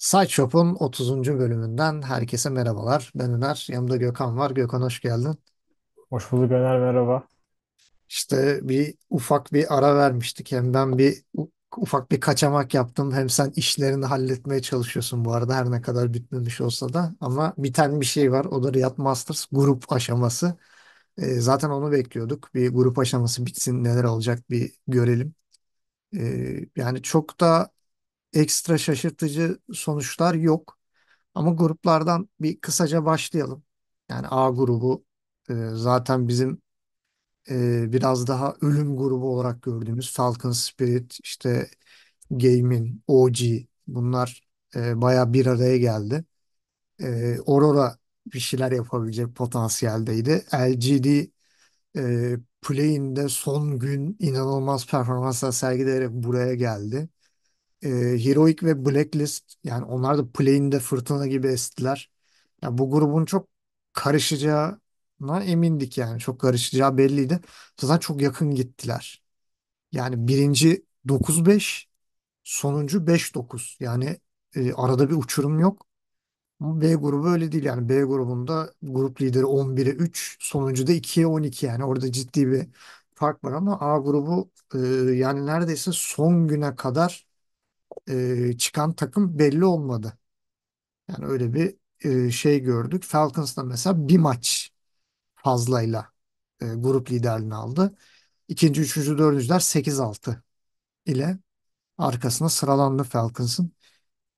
Side Shop'un 30. bölümünden herkese merhabalar. Ben Öner, yanımda Gökhan var. Gökhan hoş geldin. Hoş bulduk Öner, merhaba. İşte bir ufak bir ara vermiştik. Hem ben bir ufak bir kaçamak yaptım. Hem sen işlerini halletmeye çalışıyorsun bu arada her ne kadar bitmemiş olsa da. Ama biten bir şey var. O da Riyad Masters grup aşaması. E, zaten onu bekliyorduk. Bir grup aşaması bitsin neler olacak bir görelim. E, yani çok da ekstra şaşırtıcı sonuçlar yok. Ama gruplardan bir kısaca başlayalım. Yani A grubu e, zaten bizim e, biraz daha ölüm grubu olarak gördüğümüz Falcon Spirit, işte Game'in, OG bunlar e, baya bir araya geldi. E, Aurora bir şeyler yapabilecek potansiyeldeydi. LGD e, Play'in de son gün inanılmaz performanslar sergileyerek buraya geldi. Ee, Heroic ve Blacklist yani onlar da Play'inde fırtına gibi estiler. Yani bu grubun çok karışacağına emindik yani. Çok karışacağı belliydi. Zaten çok yakın gittiler. Yani birinci 9-5 sonuncu 5-9. Yani e, arada bir uçurum yok. Ama B grubu öyle değil yani. B grubunda grup lideri 11'e 3, sonuncu da 2'ye 12 yani. Orada ciddi bir fark var ama A grubu e, yani neredeyse son güne kadar e, çıkan takım belli olmadı. Yani öyle bir şey gördük. Falcons'la mesela bir maç fazlayla e, grup liderliğini aldı. İkinci, üçüncü, dördüncüler 8-6 ile arkasına sıralandı Falcons'ın.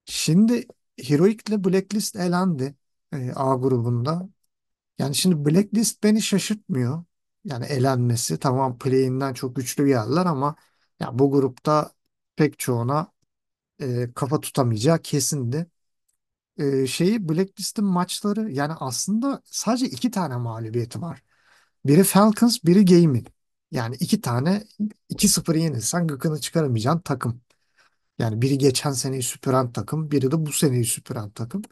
Şimdi Heroic ile Blacklist elendi e, A grubunda. Yani şimdi Blacklist beni şaşırtmıyor. Yani elenmesi tamam play'inden çok güçlü yerler ama ya bu grupta pek çoğuna e, kafa tutamayacağı kesindi. E, şeyi Blacklist'in maçları yani aslında sadece iki tane mağlubiyeti var. Biri Falcons, biri Gaming. Yani iki tane 2-0 yenilsen gıkını çıkaramayacağın takım. Yani biri geçen seneyi süpüren takım, biri de bu seneyi süpüren takım.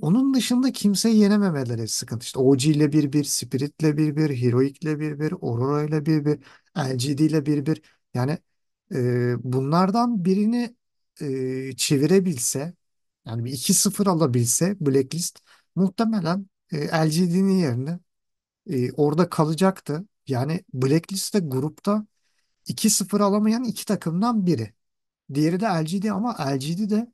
Onun dışında kimseyi yenememeleri sıkıntı. İşte OG ile 1-1, Spirit ile 1-1, Heroic ile 1-1, Aurora ile 1-1, LGD ile 1-1. Yani e, bunlardan birini e, çevirebilse yani bir 2-0 alabilse Blacklist muhtemelen e, LGD'nin yerine e, orada kalacaktı. Yani Blacklist'te grupta 2-0 alamayan iki takımdan biri. Diğeri de LGD ama LGD de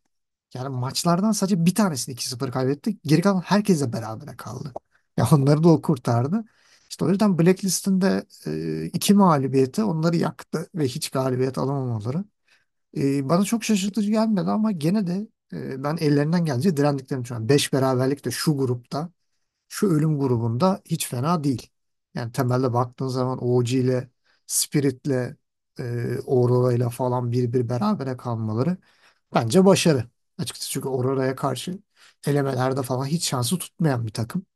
yani maçlardan sadece bir tanesini 2-0 kaybetti. Geri kalan herkese berabere kaldı. Ya onları da o kurtardı. İşte o yüzden Blacklist'in de e, iki mağlubiyeti onları yaktı ve hiç galibiyet alamamaları. E, bana çok şaşırtıcı gelmedi ama gene de e, ben ellerinden gelince direndiklerini düşünüyorum. Beş beraberlik de şu grupta, şu ölüm grubunda hiç fena değil. Yani temelde baktığın zaman OG ile Spirit'le e, Aurora ile falan bir bir berabere kalmaları bence başarı. Açıkçası çünkü Aurora'ya karşı elemelerde falan hiç şansı tutmayan bir takım.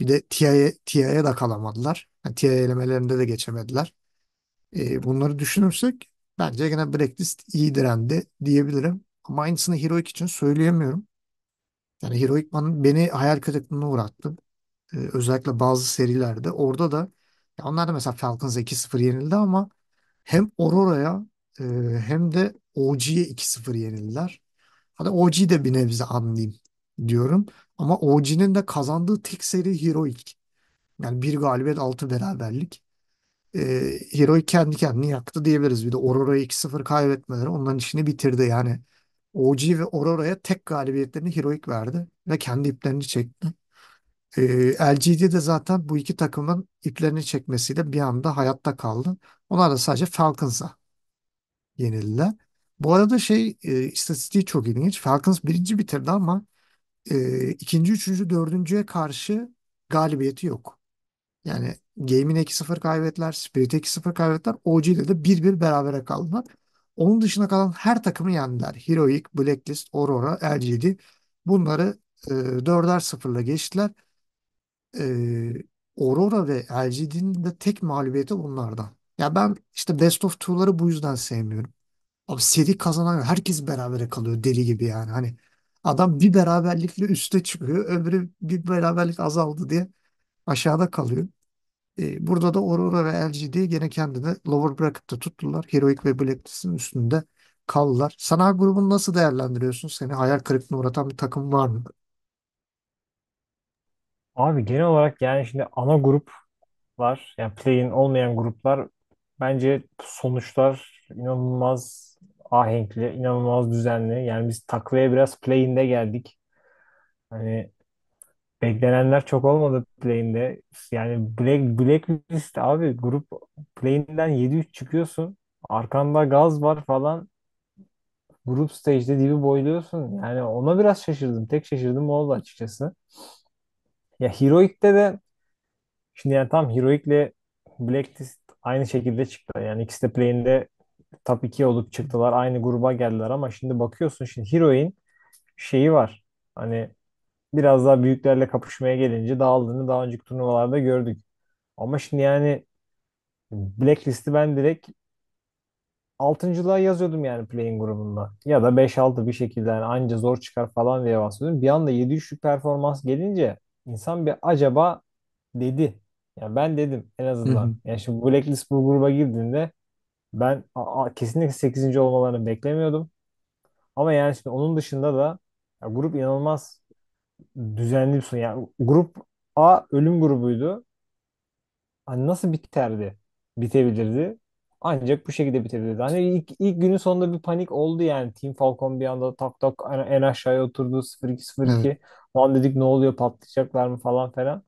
Bir de TIA'ya TIA'ya da kalamadılar. Yani TIA elemelerinde de geçemediler. E, bunları düşünürsek Bence yine Blacklist iyi direndi diyebilirim. Ama aynısını Heroic için söyleyemiyorum. Yani Heroic bana, beni hayal kırıklığına uğrattı. Ee, özellikle bazı serilerde. Orada da ya onlar da mesela Falcons 2-0 yenildi ama hem Aurora'ya e, hem de OG'ye 2-0 yenildiler. Hadi OG'yi de bir nebze anlayayım diyorum. Ama OG'nin de kazandığı tek seri Heroic. Yani bir galibiyet altı beraberlik e, ee, Heroic kendi kendini yaktı diyebiliriz. Bir de Aurora'yı 2-0 kaybetmeleri onların işini bitirdi. Yani OG ve Aurora'ya tek galibiyetlerini Heroic verdi ve kendi iplerini çekti. E, ee, LGD de zaten bu iki takımın iplerini çekmesiyle bir anda hayatta kaldı. Onlar da sadece Falcons'a yenildiler. Bu arada şey e, istatistiği çok ilginç. Falcons birinci bitirdi ama e, ikinci, üçüncü, dördüncüye karşı galibiyeti yok. Yani Game'in 2-0 kaybettiler. Spirit 2-0 kaybettiler. OG'de de 1-1 berabere kaldılar. Onun dışında kalan her takımı yendiler. Heroic, Blacklist, Aurora, LGD. Bunları e, 4'er 0'la geçtiler. E, Aurora ve LGD'nin de tek mağlubiyeti bunlardan. Ya ben işte Best of 2'ları bu yüzden sevmiyorum. Abi seri kazanan herkes berabere kalıyor deli gibi yani. Hani adam bir beraberlikle üste çıkıyor. Öbürü bir beraberlik azaldı diye aşağıda kalıyor burada da Aurora ve LGD gene kendini lower bracket'ta tuttular. Heroic ve Blacklist'in üstünde kaldılar. Sanal grubunu nasıl değerlendiriyorsun? Seni hayal kırıklığına uğratan bir takım var mı? Abi genel olarak yani şimdi ana grup var. Yani play olmayan gruplar bence sonuçlar inanılmaz ahenkli, inanılmaz düzenli. Yani biz takviye biraz play geldik. Hani Beklenenler çok olmadı play'inde. Yani Black, Blacklist abi grup play'inden 7-3 çıkıyorsun. Arkanda gaz var falan. Grup stage'de dibi boyluyorsun. Yani ona biraz şaşırdım. Tek şaşırdım o oldu açıkçası. Ya Heroic'te de şimdi yani tam Heroic'le Blacklist aynı şekilde çıktı. Yani ikisi de play'inde top 2 olup çıktılar. Aynı gruba geldiler ama şimdi bakıyorsun şimdi heroic'in şeyi var. Hani biraz daha büyüklerle kapışmaya gelince dağıldığını daha önceki turnuvalarda gördük. Ama şimdi yani Blacklist'i ben direkt altıncılığa yazıyordum yani playing grubunda. Ya da 5-6 bir şekilde yani anca zor çıkar falan diye bahsediyordum. Bir anda 7 üçlük performans gelince insan bir acaba dedi. Yani ben dedim en azından. Yani şimdi Blacklist bu gruba girdiğinde ben kesinlikle 8. olmalarını beklemiyordum. Ama yani şimdi onun dışında da ya grup inanılmaz düzenli bir son. Yani grup A ölüm grubuydu. Hani nasıl biterdi? Bitebilirdi. Ancak bu şekilde bitebilirdi. Hani ilk, ilk günün sonunda bir panik oldu yani. Team Falcon bir anda tak tak en aşağıya oturdu 0-2-0-2. Evet. Lan dedik ne oluyor patlayacaklar mı falan falan.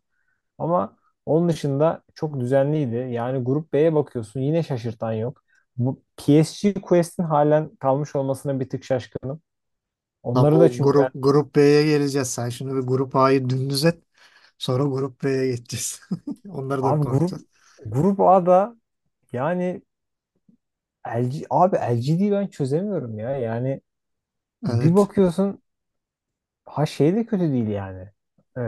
Ama onun dışında çok düzenliydi. Yani grup B'ye bakıyorsun yine şaşırtan yok. Bu PSG Quest'in halen kalmış olmasına bir tık şaşkınım. Onları da Ama çünkü grup, grup B'ye geleceğiz. Sen şunu bir grup A'yı dümdüz et. Sonra grup B'ye geçeceğiz. Onları da abi grup konuşacağız. grup A'da yani LG, abi LGD'yi ben çözemiyorum ya. Yani bir Evet. bakıyorsun ha şey de kötü değil yani. Ee,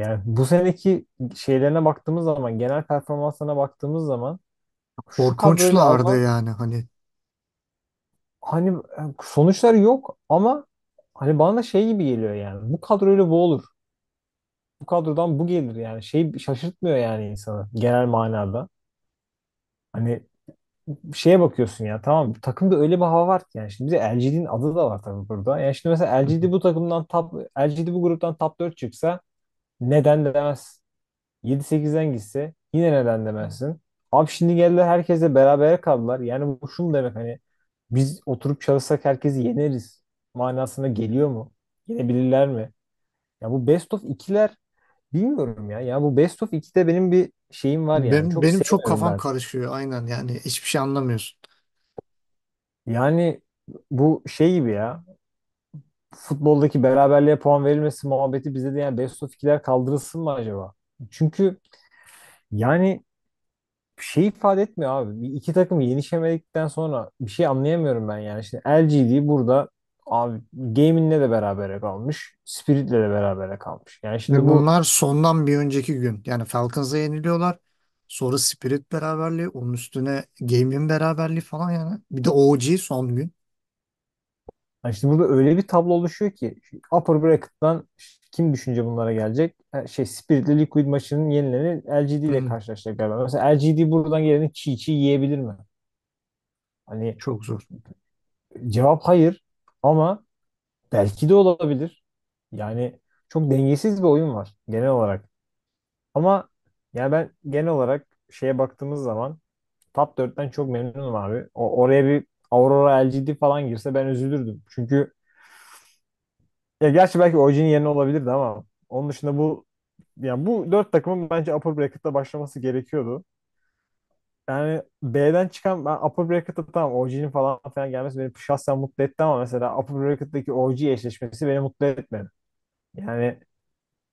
yani bu seneki şeylerine baktığımız zaman genel performanslarına baktığımız zaman şu kadroyla Korkunçlardı Alman yani hani. hani e, sonuçlar yok ama Hani bana da şey gibi geliyor yani. Bu kadroyla bu olur. Bu kadrodan bu gelir yani. Şey şaşırtmıyor yani insanı genel manada. Hani şeye bakıyorsun ya tamam takımda öyle bir hava var ki yani şimdi bize LGD'nin adı da var tabii burada. Yani şimdi mesela LGD bu takımdan top LGD bu gruptan top 4 çıksa neden demez. 7-8'den gitse yine neden demezsin. Abi şimdi geldiler herkese beraber kaldılar. Yani bu şunu demek hani biz oturup çalışsak herkesi yeneriz manasında geliyor mu? Yenebilirler mi? Ya bu best of ikiler bilmiyorum ya. Ya bu best of 2'de benim bir şeyim var yani. Ben, Çok benim çok sevmiyorum kafam ben. karışıyor aynen yani hiçbir şey anlamıyorsun. Yani bu şey gibi ya. Futboldaki beraberliğe puan verilmesi muhabbeti bize de yani best of ikiler kaldırılsın mı acaba? Çünkü yani şey ifade etmiyor abi. Bir- İki takım yenişemedikten sonra bir şey anlayamıyorum ben yani. Şimdi LGD burada Abi Game'inle de berabere kalmış. Spirit'le de berabere kalmış. Yani şimdi Ve bu bunlar sondan bir önceki gün. Yani Falcons'a yeniliyorlar. Sonra Spirit beraberliği, onun üstüne Gaming beraberliği falan yani. Bir de OG son gün. yani işte burada öyle bir tablo oluşuyor ki upper bracket'tan kim düşünce bunlara gelecek? Ha, e, Şey Spirit'le Liquid maçının yenileni LGD ile Hmm, karşılaşacak Mesela LGD buradan geleni çiğ çiğ yiyebilir mi? Hani çok zor. cevap hayır. Ama belki de olabilir. Yani çok dengesiz bir oyun var genel olarak. Ama yani ben genel olarak şeye baktığımız zaman Top 4'ten çok memnunum abi. O, oraya bir Aurora LGD falan girse ben üzülürdüm. Çünkü ya gerçi belki OG'nin yerine olabilirdi ama onun dışında bu yani bu dört takımın bence upper bracket'ta başlaması gerekiyordu yani B'den çıkan ben upper bracket'ta tamam OG'nin falan falan gelmesi beni şahsen mutlu etti ama mesela upper bracket'taki OG eşleşmesi beni mutlu etmedi. Yani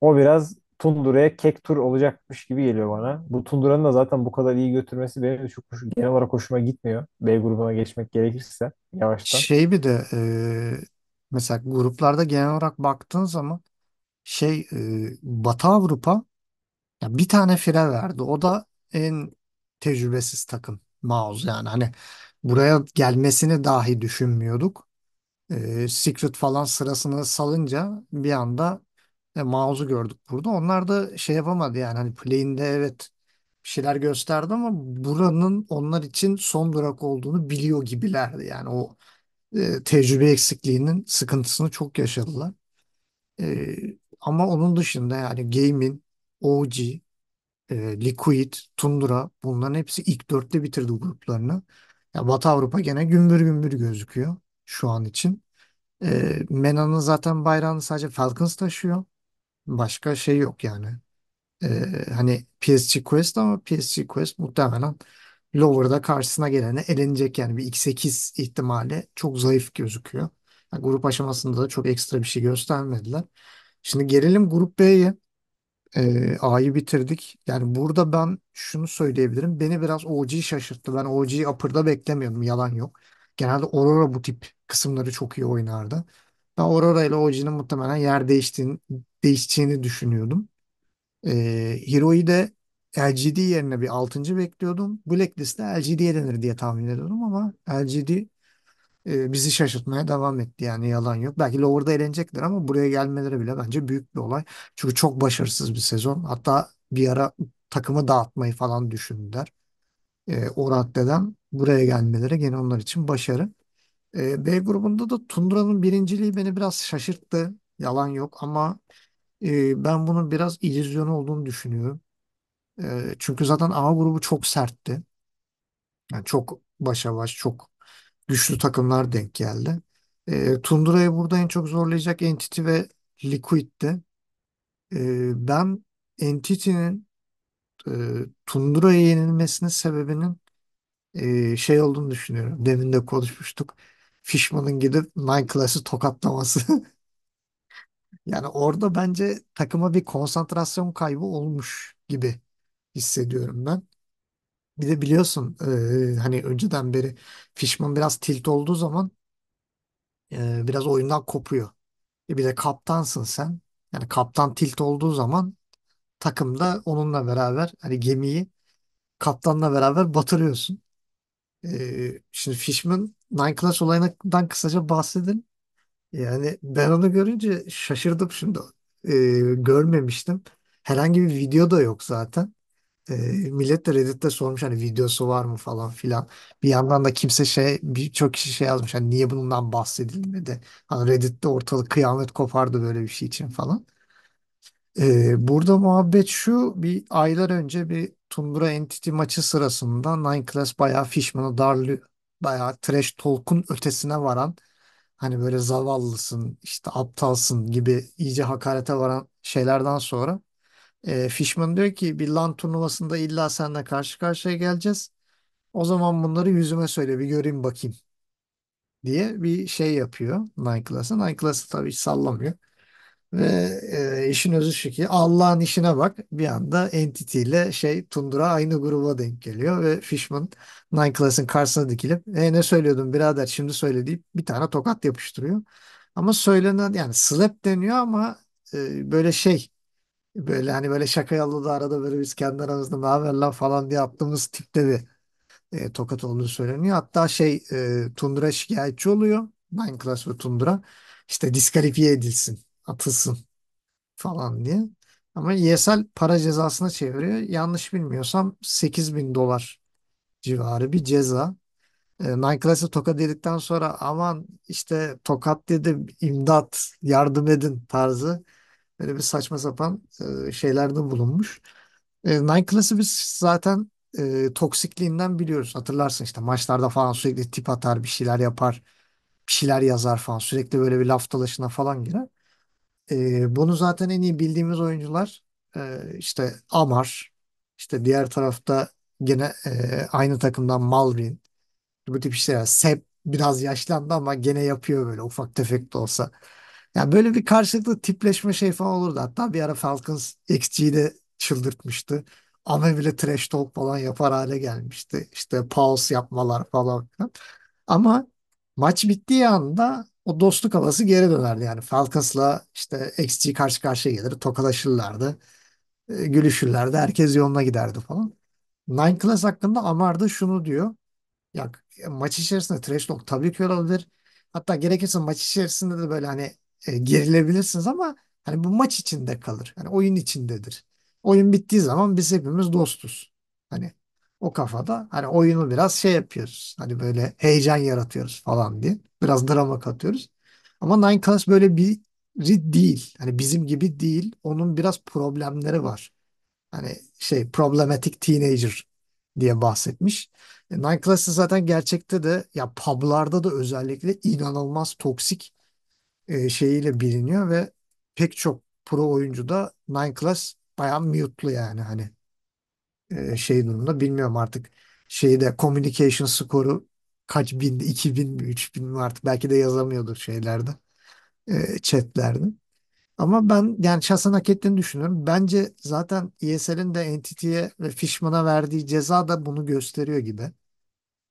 o biraz Tundura'ya kek tur olacakmış gibi geliyor bana. Bu Tundura'nın da zaten bu kadar iyi götürmesi benim de çok genel olarak hoşuma gitmiyor. B grubuna geçmek gerekirse yavaştan. Şey bir de e, mesela gruplarda genel olarak baktığın zaman şey e, Batı Avrupa ya bir tane fire verdi. O da en tecrübesiz takım Maus yani hani buraya gelmesini dahi düşünmüyorduk. E, Secret falan sırasını salınca bir anda e, Maus'u gördük burada. Onlar da şey yapamadı yani hani play'inde evet bir şeyler gösterdi ama buranın onlar için son durak olduğunu biliyor gibilerdi. Yani o e, tecrübe eksikliğinin sıkıntısını çok yaşadılar. E, ama onun dışında yani gaming, OG, e, Liquid, Tundra bunların hepsi ilk dörtte bitirdi gruplarını. Ya Batı Avrupa gene gümbür gümbür gözüküyor şu an için. E, MENA'nın zaten bayrağını sadece Falcons taşıyor. Başka şey yok yani. E, hani PSG Quest ama PSG Quest muhtemelen Lower'da karşısına gelene elenecek yani bir x8 ihtimali çok zayıf gözüküyor. Yani grup aşamasında da çok ekstra bir şey göstermediler. Şimdi gelelim grup B'ye. E, A'yı bitirdik. Yani burada ben şunu söyleyebilirim. Beni biraz OG şaşırttı. Ben OG Upper'da beklemiyordum. Yalan yok. Genelde Aurora bu tip kısımları çok iyi oynardı. Ben Aurora ile OG'nin muhtemelen yer değiştiğini, değişeceğini düşünüyordum. E, Hero'yu de LGD yerine bir 6. bekliyordum. Blacklist'te LGD'ye denir diye tahmin ediyordum ama LGD e, bizi şaşırtmaya devam etti yani yalan yok. Belki lower'da elenecekler ama buraya gelmeleri bile bence büyük bir olay. Çünkü çok başarısız bir sezon. Hatta bir ara takımı dağıtmayı falan düşündüler. E, o raddeden buraya gelmeleri gene onlar için başarı. E, B grubunda da Tundra'nın birinciliği beni biraz şaşırttı. Yalan yok ama e, ben bunun biraz illüzyon olduğunu düşünüyorum. E, çünkü zaten A grubu çok sertti. Yani çok başa baş, çok güçlü takımlar denk geldi. E, Tundura'yı burada en çok zorlayacak Entity ve Liquid'ti. E, ben Entity'nin e, Tundura'ya yenilmesinin sebebinin e, şey olduğunu düşünüyorum. Demin de konuşmuştuk. Fishman'ın gidip Nine Class'ı tokatlaması. Yani orada bence takıma bir konsantrasyon kaybı olmuş gibi hissediyorum ben. Bir de biliyorsun e, hani önceden beri Fishman biraz tilt olduğu zaman e, biraz oyundan kopuyor. E bir de kaptansın sen. Yani kaptan tilt olduğu zaman takım da onunla beraber hani gemiyi kaptanla beraber batırıyorsun. E, şimdi Fishman Nine Clutch olayından kısaca bahsedin. Yani ben onu görünce şaşırdım şimdi. E, görmemiştim. Herhangi bir video da yok zaten. E, millet de Reddit'te sormuş hani videosu var mı falan filan. Bir yandan da kimse şey birçok kişi şey yazmış hani niye bundan bahsedilmedi. Hani Reddit'te ortalık kıyamet kopardı böyle bir şey için falan. E, burada muhabbet şu bir aylar önce bir Tundra Entity maçı sırasında Nine Class bayağı Fishman'ı darlı Bayağı trash talk'un ötesine varan hani böyle zavallısın işte aptalsın gibi iyice hakarete varan şeylerden sonra ee, Fishman diyor ki bir LAN turnuvasında illa seninle karşı karşıya geleceğiz. O zaman bunları yüzüme söyle bir göreyim bakayım diye bir şey yapıyor Nike'lasa. Nike'lasa tabii hiç sallamıyor. Ve e, işin özü şu ki Allah'ın işine bak bir anda Entity ile şey Tundra aynı gruba denk geliyor ve Fishman Nike'lasın karşısına dikilip e, ne söylüyordun birader şimdi söyle deyip bir tane tokat yapıştırıyor. Ama söylenen yani slap deniyor ama e, böyle şey Böyle hani böyle şaka yollu da arada böyle biz kendi aramızda ne haber lan falan diye attığımız tipte bir e, tokat olduğu söyleniyor. Hatta şey e, Tundra şikayetçi oluyor. Minecraft ve Tundra işte diskalifiye edilsin, atılsın falan diye. Ama ESL para cezasına çeviriyor. Yanlış bilmiyorsam 8 bin dolar civarı bir ceza. E, Nine tokat dedikten sonra aman işte tokat dedim imdat yardım edin tarzı Böyle bir saçma sapan e, şeylerde bulunmuş. E, Nine Class'ı biz zaten e, toksikliğinden biliyoruz. Hatırlarsın işte maçlarda falan sürekli tip atar, bir şeyler yapar, bir şeyler yazar falan. Sürekli böyle bir laf dalaşına falan girer. E, bunu zaten en iyi bildiğimiz oyuncular e, işte Amar, işte diğer tarafta gene e, aynı takımdan Malvin, bu tip işler. Sep biraz yaşlandı ama gene yapıyor böyle ufak tefek de olsa. Ya böyle bir karşılıklı tipleşme şey falan olurdu. Hatta bir ara Falcons XG'yi de çıldırtmıştı. Ama bile trash talk falan yapar hale gelmişti. İşte pause yapmalar falan Ama maç bittiği anda o dostluk havası geri dönerdi. Yani Falcons'la işte XG karşı karşıya gelir, tokalaşırlardı, e, gülüşürlerdi, herkes yoluna giderdi falan. Nine Class hakkında Amar da şunu diyor. Ya maç içerisinde trash talk tabii ki olabilir. Hatta gerekirse maç içerisinde de böyle hani e, gerilebilirsiniz ama hani bu maç içinde kalır. Hani oyun içindedir. Oyun bittiği zaman biz hepimiz dostuz. Hani o kafada hani oyunu biraz şey yapıyoruz. Hani böyle heyecan yaratıyoruz falan diye. Biraz drama katıyoruz. Ama Nine Class böyle bir değil. Hani bizim gibi değil. Onun biraz problemleri var. Hani şey problematic teenager diye bahsetmiş. E, Nine Class'ı zaten gerçekte de ya publarda da özellikle inanılmaz toksik e, şeyiyle biliniyor ve pek çok pro oyuncu da Nine Class bayan mute'lu yani hani e, şey durumda bilmiyorum artık şeyde communication skoru kaç bin, iki bin mi, üç bin mi artık belki de yazamıyordur şeylerde e, chatlerde. Ama ben yani şahsen hak ettiğini düşünüyorum. Bence zaten ESL'in de Entity'ye ve Fishman'a verdiği ceza da bunu gösteriyor gibi.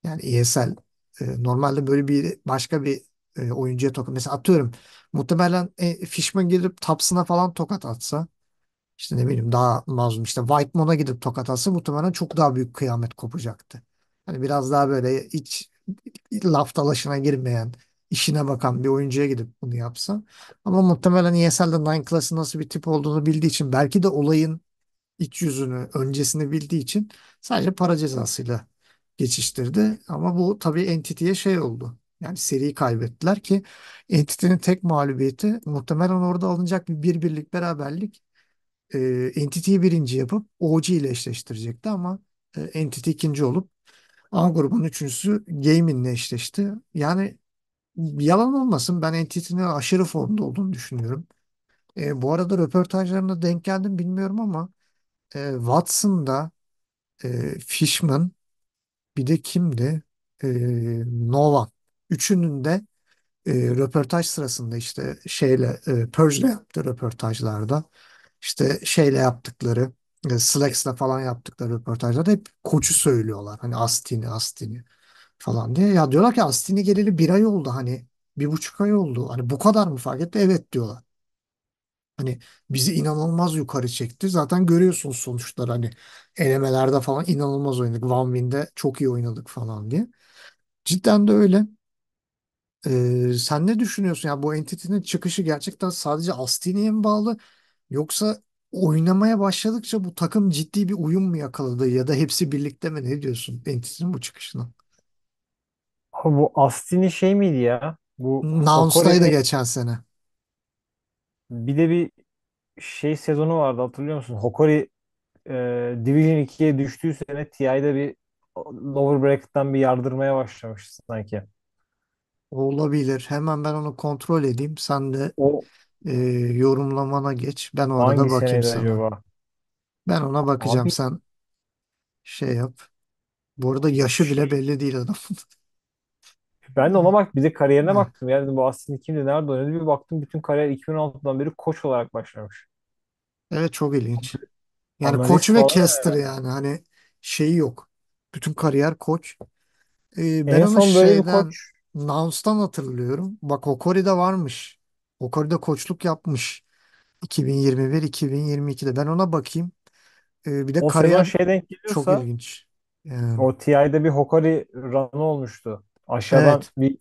Yani ESL e, normalde böyle bir başka bir e, oyuncuya tokat. Mesela atıyorum muhtemelen e, Fishman gidip Taps'ına falan tokat atsa işte ne bileyim daha mazlum işte Whitemon'a gidip tokat atsa muhtemelen çok daha büyük kıyamet kopacaktı. Hani biraz daha böyle hiç laf girmeyen işine bakan bir oyuncuya gidip bunu yapsa. Ama muhtemelen ESL'de Nine Class'ın nasıl bir tip olduğunu bildiği için belki de olayın iç yüzünü, öncesini bildiği için sadece para cezasıyla geçiştirdi. Ama bu tabii Entity'ye şey oldu. Yani seriyi kaybettiler ki Entity'nin tek mağlubiyeti muhtemelen orada alınacak bir, bir birlik beraberlik e, Entity'yi birinci yapıp OG ile eşleştirecekti ama e, Entity ikinci olup A grubunun üçüncüsü Gaming ile eşleşti. Yani yalan olmasın ben Entity'nin aşırı formda olduğunu düşünüyorum. E, bu arada röportajlarına denk geldim bilmiyorum ama e, Watson'da e, Fishman bir de kimdi? E, Novan. Üçünün de e, röportaj sırasında işte şeyle e, Purge'le yaptığı röportajlarda işte şeyle yaptıkları e, Slacks'la falan yaptıkları röportajlarda hep koçu söylüyorlar. Hani Astini Astini falan diye. Ya diyorlar ki Astini geleli bir ay oldu hani bir buçuk ay oldu. Hani bu kadar mı fark etti? Evet diyorlar. Hani bizi inanılmaz yukarı çekti. Zaten görüyorsunuz sonuçlar hani elemelerde falan inanılmaz oynadık. One Win'de çok iyi oynadık falan diye. Cidden de öyle. Ee, sen ne düşünüyorsun? Ya bu Entity'nin çıkışı gerçekten sadece Astini'ye mi bağlı? Yoksa oynamaya başladıkça bu takım ciddi bir uyum mu yakaladı ya da hepsi birlikte mi? Ne diyorsun Entity'nin bu çıkışına? bu Astini şey miydi ya? Bu Nouns'taydı Hokore'nin geçen sene. bir de bir şey sezonu vardı hatırlıyor musun? Hokori e, Division 2'ye düştüğü sene TI'de bir lower bracket'tan bir yardırmaya başlamıştı sanki. Olabilir. Hemen ben onu kontrol edeyim. Sen de O e, yorumlamana geç. Ben o arada hangi bakayım seneydi sana. acaba? Ben ona bakacağım. Abi Sen şey yap. Bu arada yaşı bile şey belli değil adam. ben de ona bak bir de kariyerine baktım. Yani bu aslında kimdi nerede oynadı bir baktım bütün kariyer 2016'dan beri koç olarak başlamış. Evet çok ilginç. Yani koç Analiz ve falan caster yani. yani hani şeyi yok. Bütün kariyer koç. E, ben En onu son böyle bir şeyden Nouns'tan hatırlıyorum. Bak Hokuri'de varmış. Hokuri'de koçluk yapmış. 2021-2022'de. Ben ona bakayım. Ee, bir de O sezon kariyer şey denk çok geliyorsa ilginç. Yani, o TI'de bir Hokari run'ı olmuştu. Aşağıdan evet. bir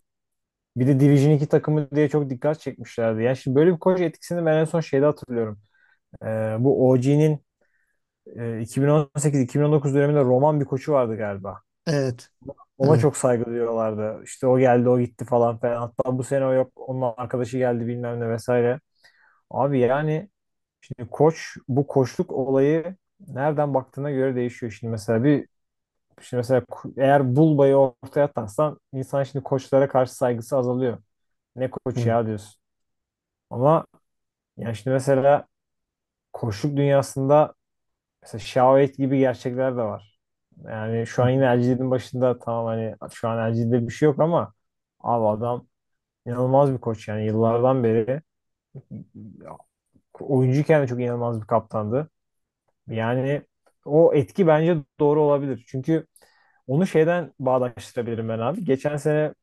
bir de Division 2 takımı diye çok dikkat çekmişlerdi. Yani şimdi böyle bir koç etkisini ben en son şeyde hatırlıyorum. Ee, bu OG'nin 2018-2019 e, döneminde Roman bir koçu vardı galiba. Evet. Ona evet. çok saygı duyuyorlardı. İşte o geldi o gitti falan filan. Hatta bu sene o yok onun arkadaşı geldi bilmem ne vesaire. Abi yani şimdi koç bu koçluk olayı nereden baktığına göre değişiyor. Şimdi mesela bir şimdi mesela eğer Bulba'yı ortaya atarsan insan şimdi koçlara karşı saygısı azalıyor. Ne koç Hı. ya diyorsun. Ama yani şimdi mesela koçluk dünyasında mesela Şahit gibi gerçekler de var. Yani şu an yine Erciyes'in başında tamam hani şu an Erciyes'de bir şey yok ama abi adam inanılmaz bir koç yani yıllardan beri oyuncuyken de çok inanılmaz bir kaptandı. Yani o etki bence doğru olabilir. Çünkü onu şeyden bağdaştırabilirim ben abi. Geçen sene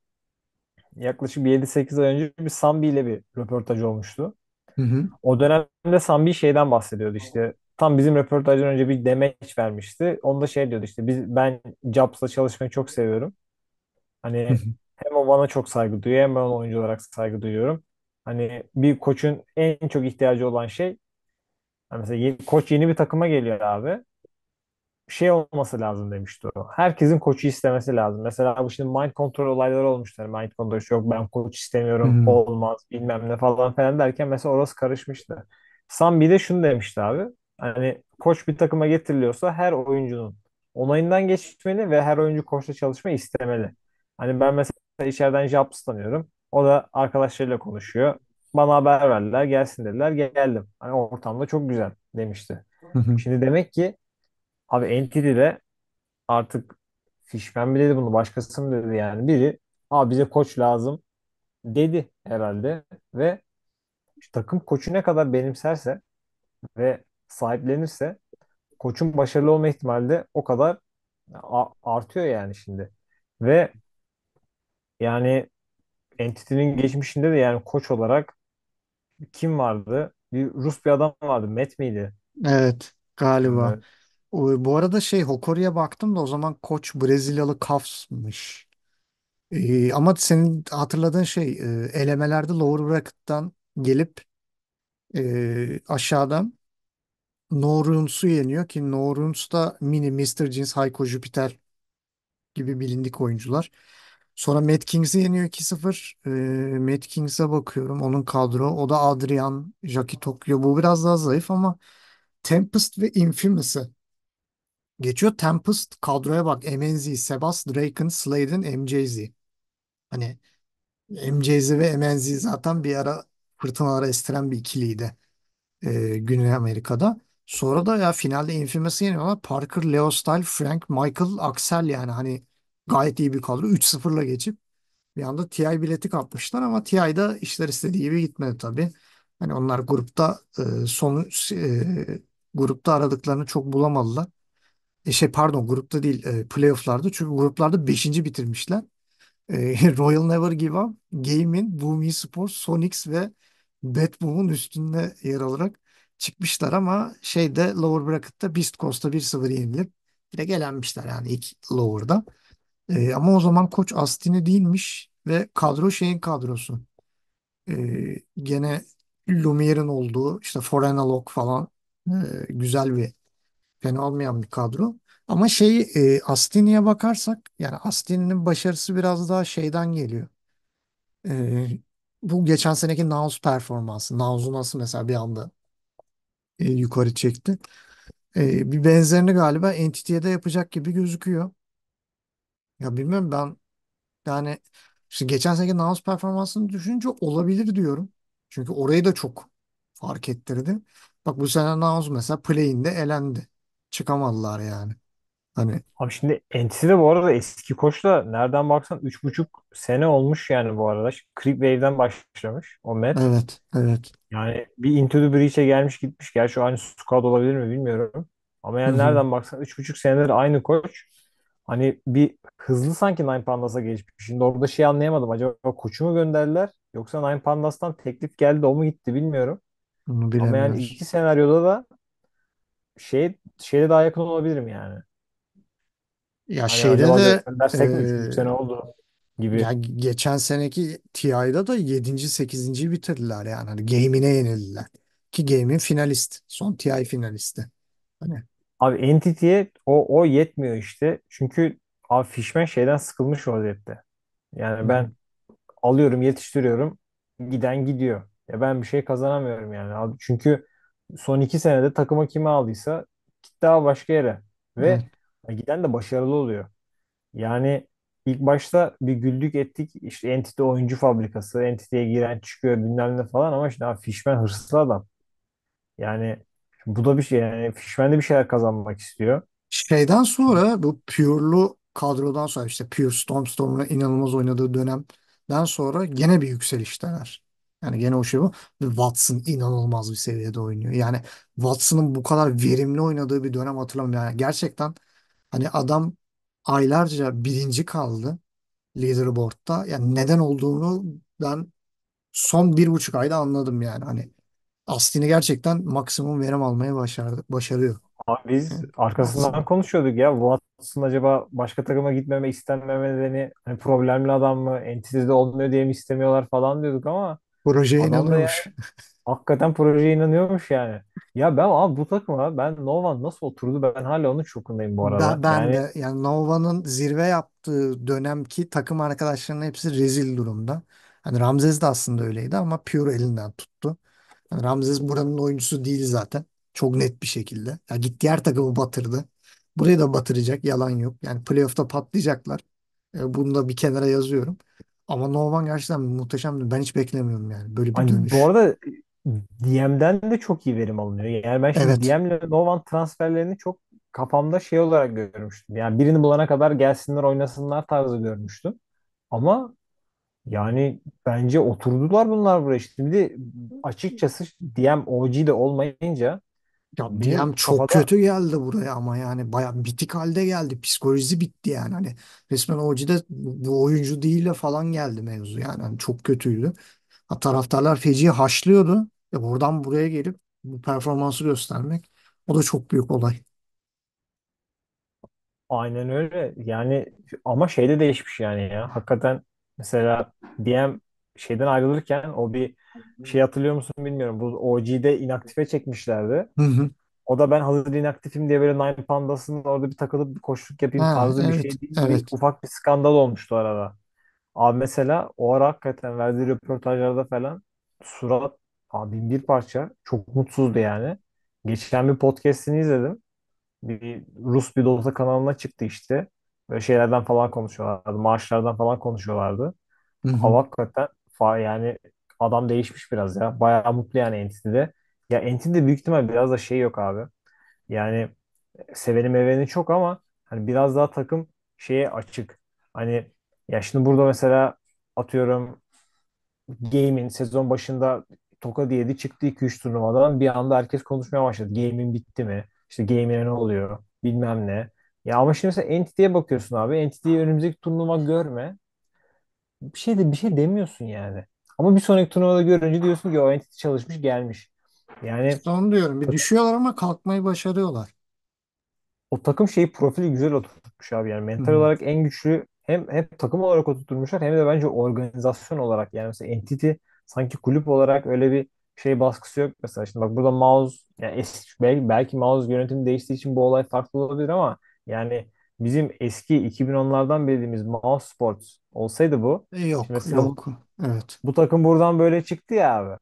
yaklaşık bir 7-8 ay önce bir Sambi ile bir röportaj olmuştu. hı. O dönemde Sambi şeyden bahsediyordu işte tam bizim röportajdan önce bir demeç vermişti. Onda şey diyordu işte biz ben Jobs'la çalışmayı çok seviyorum. Hani hem o bana çok saygı duyuyor hem ben ona oyuncu olarak saygı duyuyorum. Hani bir koçun en çok ihtiyacı olan şey hani mesela ye- koç yeni bir takıma geliyor abi. Şey olması lazım demişti o. Herkesin koçu istemesi lazım. Mesela bu şimdi mind control olayları olmuşlar. Hani mind control yok ben koç istemiyorum olmaz bilmem ne falan falan derken mesela orası karışmıştı. Sam bir de şunu demişti abi hani koç bir takıma getiriliyorsa her oyuncunun onayından geçmeli ve her oyuncu koçla çalışma istemeli. Hani ben mesela içeriden Japs tanıyorum. O da arkadaşlarıyla konuşuyor. Bana haber verdiler. Gelsin dediler. Geldim. Hani ortamda çok güzel demişti. Şimdi demek ki abi Entity'de artık Fişmen bile dedi bunu. Başkası mı dedi yani. Biri abi bize koç lazım dedi herhalde ve takım koçu ne kadar benimserse ve sahiplenirse koçun başarılı olma ihtimali de o kadar artıyor yani şimdi. Ve yani Entity'nin geçmişinde de yani koç olarak kim vardı? Bir Rus bir adam vardı. Met miydi? Evet galiba. Bilmiyorum. Bu arada şey Hokoriye baktım da o zaman koç Brezilyalı Kafs'mış. Ee, ama senin hatırladığın şey e, elemelerde lower bracket'tan gelip e, aşağıdan Nor'uns'u yeniyor ki Nor'uns da mini Mr. Jeans, Hayko Jupiter gibi bilindik oyuncular. Sonra Matt Kings'i yeniyor 2-0. Ee, Matt Kings'e bakıyorum. Onun kadro. O da Adrian, Jackie Tokyo. Bu biraz daha zayıf ama Tempest ve Infamous'ı geçiyor. Tempest kadroya bak. MNZ, Sebas, Draken, Sladen, MJZ. Hani MJZ ve MNZ zaten bir ara fırtınalara estiren bir ikiliydi. Ee, Güney Amerika'da. Sonra da ya finalde Infamous'ı yeniyorlar. Parker, Leo Style, Frank, Michael, Axel yani hani gayet iyi bir kadro. 3-0'la geçip bir anda TI bileti kapmışlar ama TI'de işler istediği gibi gitmedi tabii. Hani onlar grupta e, sonu e, grupta aradıklarını çok bulamadılar. E şey pardon grupta değil e, playofflarda çünkü gruplarda 5. bitirmişler. E, Royal Never Give Up, Gaming, Boomi Sports, Sonics ve Bad Boom'un üstünde yer alarak çıkmışlar ama şeyde lower bracket'ta Beast Coast'ta 1-0 yenilip direkt gelenmişler yani ilk lower'da. E, ama o zaman koç Astini değilmiş ve kadro şeyin kadrosu. E, gene Lumiere'in olduğu işte Foreign falan e, güzel bir fena olmayan bir kadro. Ama şey e, Astini'ye bakarsak yani Astin'in başarısı biraz daha şeyden geliyor. E, bu geçen seneki Naus performansı. Naus'u nasıl mesela bir anda e, yukarı çekti. E, bir benzerini galiba Entity'ye de yapacak gibi gözüküyor. Ya bilmiyorum ben yani işte geçen seneki Nouns performansını düşünce olabilir diyorum. Çünkü orayı da çok fark ettirdi. Bak bu sene Nouns mesela play'inde elendi. Çıkamadılar yani. Hani Abi şimdi Entity de bu arada eski koçla nereden baksan 3,5 sene olmuş yani bu arada. Şimdi Creep Wave'den başlamış o met. evet evet. Yani bir Into the Breach'e gelmiş gitmiş. Gerçi şu aynı squad olabilir mi bilmiyorum. Ama yani nereden baksan 3,5 senedir aynı koç. Hani bir hızlı sanki Nine Pandas'a geçmiş. Şimdi orada şey anlayamadım. Acaba koçu mu gönderdiler? Yoksa Nine Pandas'tan teklif geldi o mu gitti bilmiyorum. Bunu Ama yani bilemiyoruz. iki senaryoda da şey şeyle daha yakın olabilirim yani. Ya Hani şeyde de göndersek mi? 3,5 e, sene oldu gibi. Ya geçen seneki TI'da da 7. 8. bitirdiler yani. Hani Game'ine yenildiler. Ki Game'in finalist. Son TI finalisti. Hani Abi Entity'ye o, o yetmiyor işte. Çünkü abi Fishman şeyden sıkılmış vaziyette. Yani hmm. ben alıyorum, yetiştiriyorum. Giden gidiyor. Ya ben bir şey kazanamıyorum yani. Abi çünkü son iki senede takıma kimi aldıysa git daha başka yere. Ve hmm. giden de başarılı oluyor. Yani İlk başta bir güldük ettik. İşte Entity oyuncu fabrikası. Entity'ye giren çıkıyor bilmem ne falan ama işte abi Fishman hırslı adam. Yani bu da bir şey. Yani Fishman de bir şeyler kazanmak istiyor. Şeyden sonra bu Pure'lu kadrodan sonra işte Pure Stormstorm'la inanılmaz oynadığı dönemden sonra gene bir yükselişteler. Yani gene o şey bu. Ve Watson inanılmaz bir seviyede oynuyor. Yani Watson'ın bu kadar verimli oynadığı bir dönem hatırlamıyorum. Yani gerçekten hani adam aylarca birinci kaldı leaderboard'da. Yani neden olduğunu ben son bir buçuk ayda anladım yani. Hani Astin'i gerçekten maksimum verim almayı başardı, başarıyor. Biz arkasından konuşuyorduk ya. Watson acaba başka takıma gitmeme istenmeme nedeni hani problemli adam mı? Entity'de olmuyor diye mi istemiyorlar falan diyorduk ama Projeye adam da yani inanıyormuş. hakikaten projeye inanıyormuş yani. Ya ben abi bu takıma ben Nova'nın nasıl oturdu ben hala onun şokundayım bu arada. ben Yani de yani Nova'nın zirve yaptığı dönemki takım arkadaşlarının hepsi rezil durumda. Hani Ramses de aslında öyleydi ama Pure elinden tuttu. Yani Ramses buranın oyuncusu değil zaten. Çok net bir şekilde. Ya gitti her takımı batırdı. Burayı da batıracak. Yalan yok. Yani playoff'ta patlayacaklar. E, bunu da bir kenara yazıyorum. Ama Novan gerçekten muhteşemdi. Ben hiç beklemiyorum yani. Böyle bir hani bu dönüş. arada DM'den de çok iyi verim alınıyor. Yani ben şimdi Evet. ile Novan transferlerini çok kafamda şey olarak görmüştüm. Yani birini bulana kadar gelsinler oynasınlar tarzı görmüştüm. Ama yani bence oturdular bunlar buraya. işte. Bir de açıkçası DM OG de olmayınca Ya benim DM çok kafada kötü geldi buraya ama yani bayağı bitik halde geldi. Psikolojisi bitti yani. Hani resmen OG'de bu oyuncu değil de falan geldi mevzu yani. Hani çok kötüydü taraftarlar feci haşlıyordu. E buradan buraya gelip bu performansı göstermek o da çok büyük olay. Aynen öyle. Yani ama şeyde değişmiş yani ya. Hakikaten mesela DM şeyden ayrılırken o bir şey hatırlıyor musun bilmiyorum. Bu OG'de inaktife çekmişlerdi. Hı hı. O da ben hazır inaktifim diye böyle Nine Pandas'ın orada bir takılıp bir koşluk yapayım Ha, tarzı bir şey değil. evet. ufak bir skandal olmuştu arada. Abi mesela o ara hakikaten verdiği röportajlarda falan surat abi bir parça çok mutsuzdu yani. Geçen bir podcast'ini izledim. Bir Rus bir dozda kanalına çıktı işte. Böyle şeylerden falan konuşuyorlardı. Maaşlardan falan konuşuyorlardı. Hı hı. Ama hakikaten yani adam değişmiş biraz ya. Bayağı mutlu yani Entity'de. Ya Entity'de büyük ihtimal biraz da şey yok abi. Yani seveni meveni çok ama hani biraz daha takım şeye açık. Hani ya şimdi burada mesela atıyorum Game'in sezon başında toka diye çıktı 2-3 turnuvadan bir anda herkes konuşmaya başladı. Game'in bitti mi? İşte Game'e ne oluyor? Bilmem ne. Ya ama şimdi mesela Entity'ye bakıyorsun abi. Entity'yi önümüzdeki turnuva görme. Bir şey de bir şey demiyorsun yani. Ama bir sonraki turnuvada görünce diyorsun ki o Entity çalışmış gelmiş. Yani İşte onu diyorum. Bir düşüyorlar ama kalkmayı başarıyorlar. o takım şeyi profili güzel oturtmuş abi. Yani Hı mental hı. olarak en güçlü hem hep takım olarak oturtmuşlar hem de bence organizasyon olarak yani mesela Entity sanki kulüp olarak öyle bir şey baskısı yok mesela şimdi bak burada Mouse yani eski, belki, belki Mouse yönetimi değiştiği için bu olay farklı olabilir ama yani bizim eski 2010'lardan bildiğimiz Mouse Sports olsaydı bu e, yok mesela yok evet bu takım buradan böyle çıktı ya abi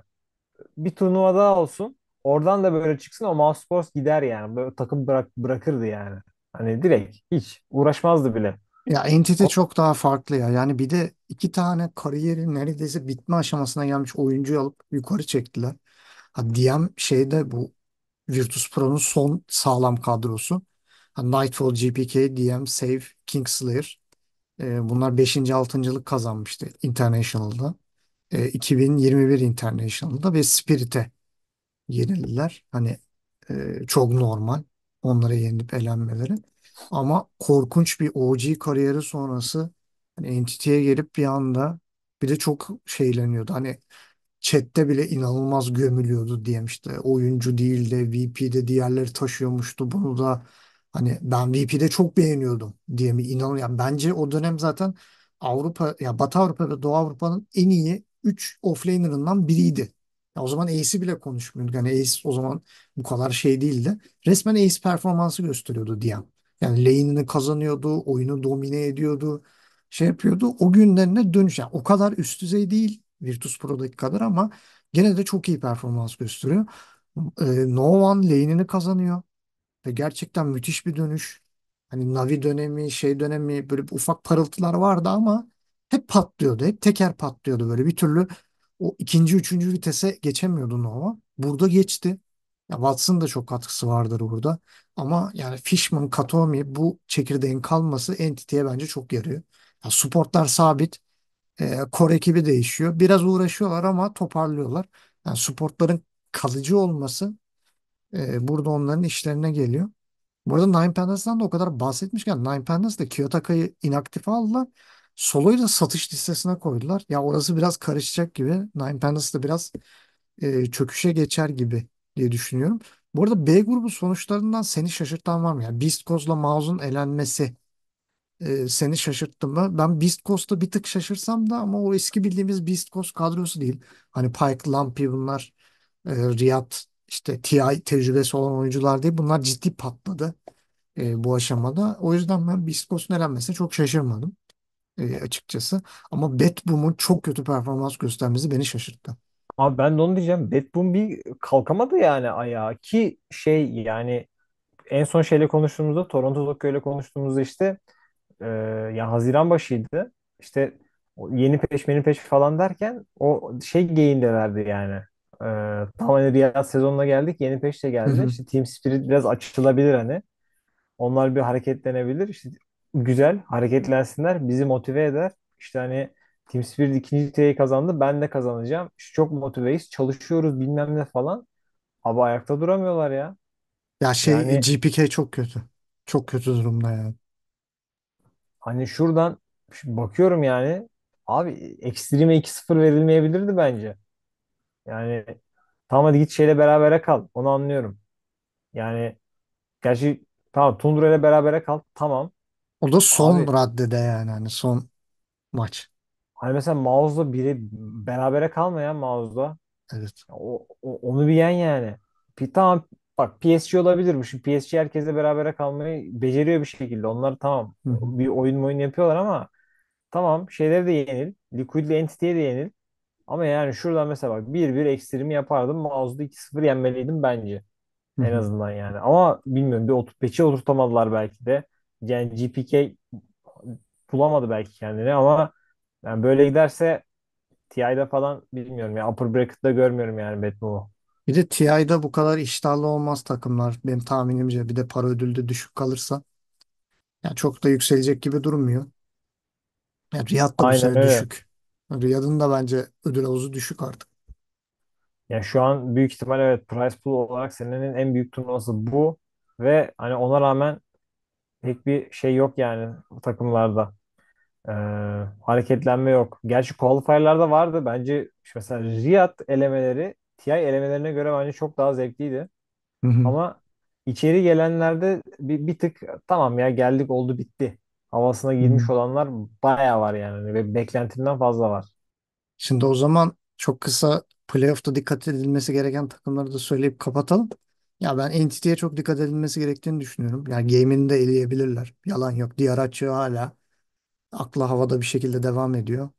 bir turnuva daha olsun oradan da böyle çıksın o Mouse Sports gider yani böyle takım bırak bırakırdı yani hani direkt hiç uğraşmazdı bile ya Entity çok daha farklı ya. Yani bir de iki tane kariyeri neredeyse bitme aşamasına gelmiş oyuncuyu alıp yukarı çektiler. Ha, DM şeyde bu Virtus Pro'nun son sağlam kadrosu. Ha, Nightfall, GPK, DM, Save, Kingslayer. E, bunlar 5. 6.lık kazanmıştı International'da. E, ee, 2021 International'da ve Spirit'e yenildiler. Hani e, çok normal onlara yenilip elenmeleri. Ama korkunç bir OG kariyeri sonrası hani Entity'ye gelip bir anda bir de çok şeyleniyordu. Hani chatte bile inanılmaz gömülüyordu diyeyim işte. Oyuncu değil de VP'de diğerleri taşıyormuştu. Bunu da hani ben VP'de çok beğeniyordum diye mi inan yani bence o dönem zaten Avrupa ya Batı Avrupa ve Doğu Avrupa'nın en iyi 3 offlaner'ından biriydi. Ya o zaman Ace'i bile konuşmuyorduk. Yani Ace o zaman bu kadar şey değildi. Resmen Ace performansı gösteriyordu diyen. Yani lane'ini kazanıyordu, oyunu domine ediyordu, şey yapıyordu. O günlerine dönüş. Yani o kadar üst düzey değil Virtus Pro'daki kadar ama gene de çok iyi performans gösteriyor. Ee, No One lane'ini kazanıyor. Ve gerçekten müthiş bir dönüş. Hani Navi dönemi, şey dönemi böyle ufak parıltılar vardı ama hep patlıyordu. Hep teker patlıyordu böyle bir türlü. O ikinci, üçüncü vitese geçemiyordu Nova. Burada geçti. Ya Watson'ın da çok katkısı vardır burada. Ama yani Fishman, Katomi bu çekirdeğin kalması entiteye bence çok yarıyor. Ya supportlar sabit. E, core ekibi değişiyor. Biraz uğraşıyorlar ama toparlıyorlar. Yani supportların kalıcı olması e, burada onların işlerine geliyor. Bu arada Nine Panthers'dan da o kadar bahsetmişken Nine Panthers da Kiyotaka'yı inaktife aldılar. Solo'yu da satış listesine koydular. Ya orası biraz karışacak gibi. Nine Panthers da biraz e, çöküşe geçer gibi diye düşünüyorum. Bu arada B grubu sonuçlarından seni şaşırtan var mı? Yani Beast Coast'la Mouse'un elenmesi e, seni şaşırttı mı? Ben Beast Coast'ta bir tık şaşırsam da ama o eski bildiğimiz Beast Coast kadrosu değil. Hani Pike, Lumpy bunlar e, Riyad işte TI tecrübesi olan oyuncular değil. Bunlar ciddi patladı e, bu aşamada. O yüzden ben Beast Coast'un elenmesine çok şaşırmadım e, açıkçası. Ama Bad Boom'un çok kötü performans göstermesi beni şaşırttı. Abi ben de onu diyeceğim. Bad bir kalkamadı yani ayağa ki şey yani en son şeyle konuştuğumuzda Toronto Tokyo'yla konuştuğumuzda işte e, ya Haziran başıydı. İşte yeni peş benim peş falan derken o şey geyiğindelerdi yani. E, tam hani Riyad sezonuna geldik yeni peş de geldi. İşte Team Spirit biraz açılabilir hani. Onlar bir hareketlenebilir. İşte güzel hareketlensinler bizi motive eder. İşte hani Team Spirit ikinci TE'yi kazandı. Ben de kazanacağım. Şu çok motiveyiz. Çalışıyoruz bilmem ne falan. Ama ayakta duramıyorlar ya. Ya şey Yani GPK çok kötü. Çok kötü durumda yani. hani şuradan bakıyorum yani. Abi Extreme'e 2-0 verilmeyebilirdi bence. Yani tamam hadi git şeyle berabere kal. Onu anlıyorum. Yani gerçi tamam Tundra ile berabere kal. Tamam. O da son Abi raddede yani hani son maç. Hani mesela Mouse'la biri berabere kalmayan Mouse'la. Evet. O, o, onu bilen yani. P tamam bak PSG olabilir bu. Şimdi PSG herkese berabere kalmayı beceriyor bir şekilde. Onlar tamam Hı hı. bir oyun oyun yapıyorlar ama tamam şeyleri de yenil. Liquid'li Entity'ye de yenil. Ama yani şuradan mesela bak 1-1 ekstrimi yapardım. Mouse'da 2-0 yenmeliydim bence. Hı En azından yani. Ama bilmiyorum bir otur, peçe oturtamadılar belki de. Yani GPK bulamadı belki kendini ama yani böyle giderse TI'de falan bilmiyorum ya. Upper bracket'ta görmüyorum yani Batman'ı. Bir de TI'da bu kadar iştahlı olmaz takımlar benim tahminimce. Bir de para ödülü de düşük kalırsa yani çok da yükselecek gibi durmuyor. Yani Riyad da bu Aynen sene öyle. düşük. Riyad'ın da bence ödül havuzu düşük artık. Yani şu an büyük ihtimal evet prize pool olarak senenin en büyük turnuvası bu ve hani ona rağmen pek bir şey yok yani takımlarda. Ee, hareketlenme yok. Gerçi qualifier'larda vardı. Bence şu mesela Riyad elemeleri TI elemelerine göre bence çok daha zevkliydi. Ama içeri gelenlerde bir, bir tık tamam ya geldik oldu bitti havasına girmiş olanlar bayağı var yani ve hani beklentimden fazla var. Şimdi o zaman çok kısa playoff'ta dikkat edilmesi gereken takımları da söyleyip kapatalım. Ya ben Entity'ye çok dikkat edilmesi gerektiğini düşünüyorum. Ya yani game'ini de eleyebilirler. Yalan yok. Diğer açığı hala akla havada bir şekilde devam ediyor.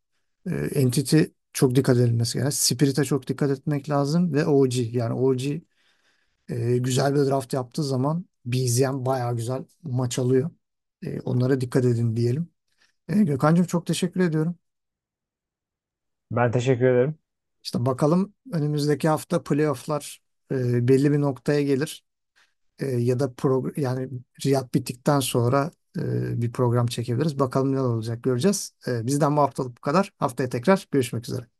E, Entity çok dikkat edilmesi gereken. Spirit'e çok dikkat etmek lazım ve OG. Yani OG e, güzel bir draft yaptığı zaman BZM bayağı güzel maç alıyor. E, onlara dikkat edin diyelim. E, Gökhan'cığım çok teşekkür ediyorum. Ben teşekkür ederim. İşte bakalım önümüzdeki hafta playofflar e, belli bir noktaya gelir. E, ya da pro, yani Riyad bittikten sonra e, bir program çekebiliriz. Bakalım ne olacak göreceğiz. E, bizden bu haftalık bu kadar. Haftaya tekrar görüşmek üzere.